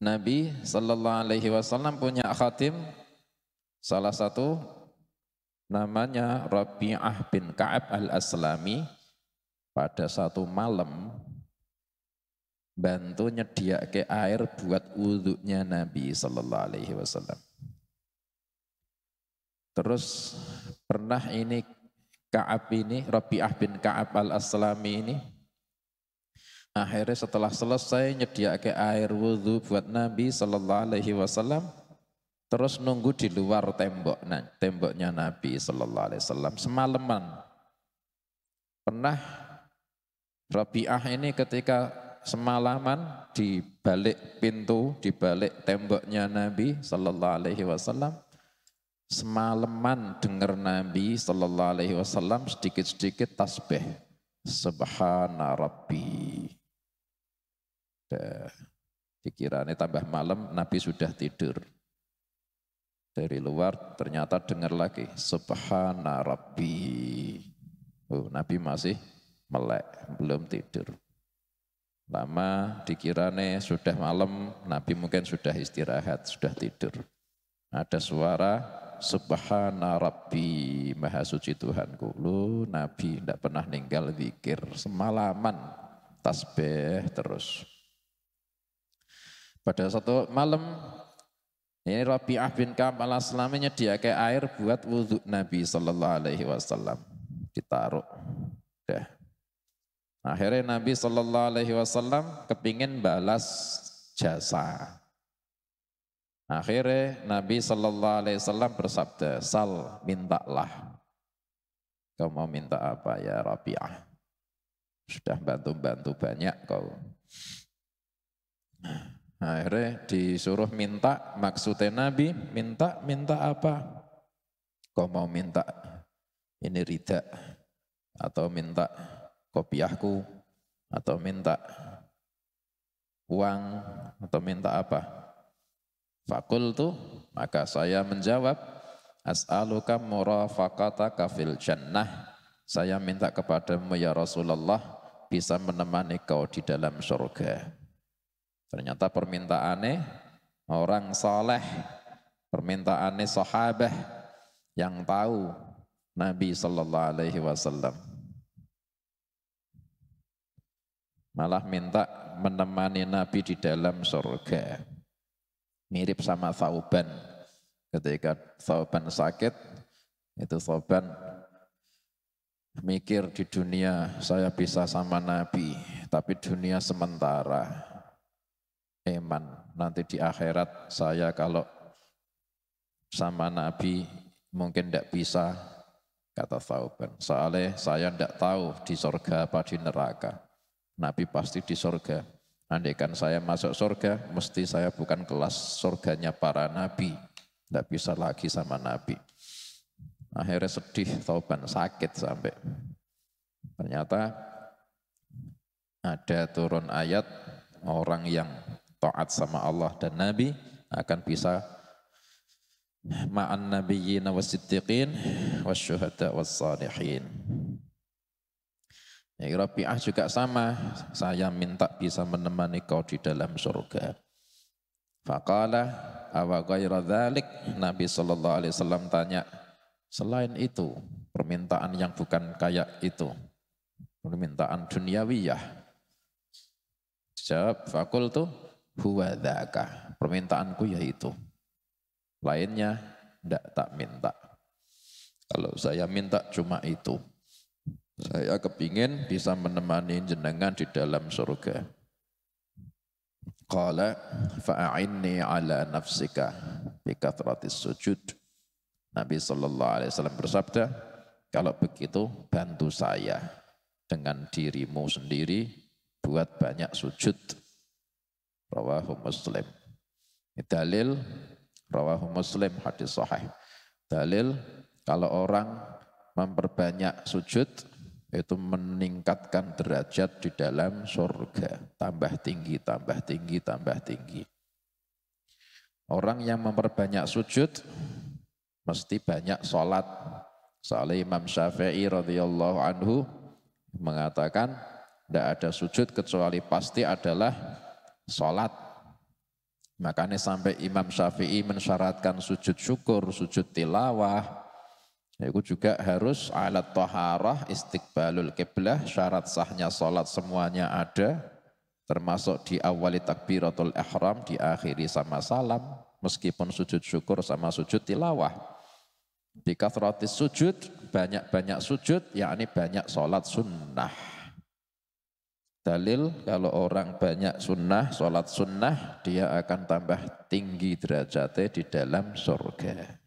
Nabi Sallallahu Alaihi Wasallam punya khatim salah satu namanya Rabi'ah bin Ka'ab al-Aslami pada satu malam bantu ke air buat wudhunya Nabi Sallallahu Alaihi Wasallam. Terus pernah ini Ka'ab ini, Rabi'ah bin Ka'ab al-Aslami ini akhirnya setelah selesai ke air wudhu buat Nabi Sallallahu Alaihi Wasallam terus nunggu di luar tembok nah, temboknya Nabi Sallallahu Alaihi Wasallam semalaman pernah Rabi'ah ini ketika semalaman di balik pintu di balik temboknya Nabi Sallallahu Alaihi Wasallam semalaman dengar Nabi Sallallahu Alaihi Wasallam sedikit-sedikit tasbih Subhana Rabbi Dah. pikirannya tambah malam Nabi sudah tidur. Dari luar ternyata dengar lagi. Subhana Rabbi. Oh, Nabi masih melek, belum tidur. Lama dikirane sudah malam, Nabi mungkin sudah istirahat, sudah tidur. Ada suara Subhana Rabbi, Maha Suci Tuhanku. Lu Nabi tidak pernah ninggal zikir semalaman tasbih terus. Pada suatu malam, ini Rabi'ah bin Ka'ab al Aslam menyediakan air buat wudhu Nabi Sallallahu Alaihi Wasallam. Ditaruh. Dah. Akhirnya Nabi Sallallahu Alaihi Wasallam kepingin balas jasa. Akhirnya Nabi Sallallahu Alaihi Wasallam bersabda, Sal mintalah. Kau mau minta apa ya Rabi'ah? Sudah bantu-bantu banyak kau. Nah, akhirnya disuruh minta, maksudnya Nabi minta, minta apa? Kau mau minta ini rida atau minta kopiahku atau minta uang atau minta apa? Fakul tuh maka saya menjawab as'aluka murafaqataka fil jannah. Saya minta kepadamu ya Rasulullah bisa menemani kau di dalam surga. Ternyata permintaannya orang soleh, permintaannya sahabat yang tahu Nabi Sallallahu Alaihi Wasallam. Malah minta menemani Nabi di dalam surga. Mirip sama Thauban. Ketika Thauban sakit, itu Thauban mikir di dunia saya bisa sama Nabi, tapi dunia sementara iman. Nanti di akhirat saya kalau sama Nabi mungkin tidak bisa kata Tauban. Soalnya saya tidak tahu di sorga apa di neraka. Nabi pasti di sorga. Andaikan saya masuk sorga, mesti saya bukan kelas sorganya para nabi. Tidak bisa lagi sama nabi. Akhirnya sedih, Tauban, sakit sampai. Ternyata ada turun ayat orang yang taat sama Allah dan Nabi akan bisa ma'an nabiyyin wasiddiqin wasyuhada wassalihin. Ya, Rabi'ah juga sama, saya minta bisa menemani kau di dalam surga. Faqala awa ghaira dhalik, Nabi sallallahu alaihi wasallam tanya, selain itu, permintaan yang bukan kayak itu, permintaan duniawiyah. Jawab, fakultu, huwa Permintaanku yaitu. Lainnya tidak tak minta. Kalau saya minta cuma itu. Saya kepingin bisa menemani jenengan di dalam surga. Qala fa'ainni ala nafsika bikathratis sujud. Nabi sallallahu Alaihi Wasallam bersabda, kalau begitu bantu saya dengan dirimu sendiri buat banyak sujud rawahu muslim dalil rawahu muslim hadis sahih dalil kalau orang memperbanyak sujud itu meningkatkan derajat di dalam surga tambah tinggi tambah tinggi tambah tinggi orang yang memperbanyak sujud mesti banyak sholat Soalnya Imam Syafi'i radhiyallahu anhu mengatakan tidak ada sujud kecuali pasti adalah sholat. Makanya sampai Imam Syafi'i mensyaratkan sujud syukur, sujud tilawah, itu juga harus alat toharah, istiqbalul kiblah, syarat sahnya sholat semuanya ada, termasuk di awali takbiratul ihram, diakhiri sama salam, meskipun sujud syukur sama sujud tilawah. Di sujud, banyak-banyak sujud, yakni banyak sholat sunnah. Dalil kalau orang banyak sunnah, sholat sunnah, dia akan tambah tinggi derajatnya di dalam surga.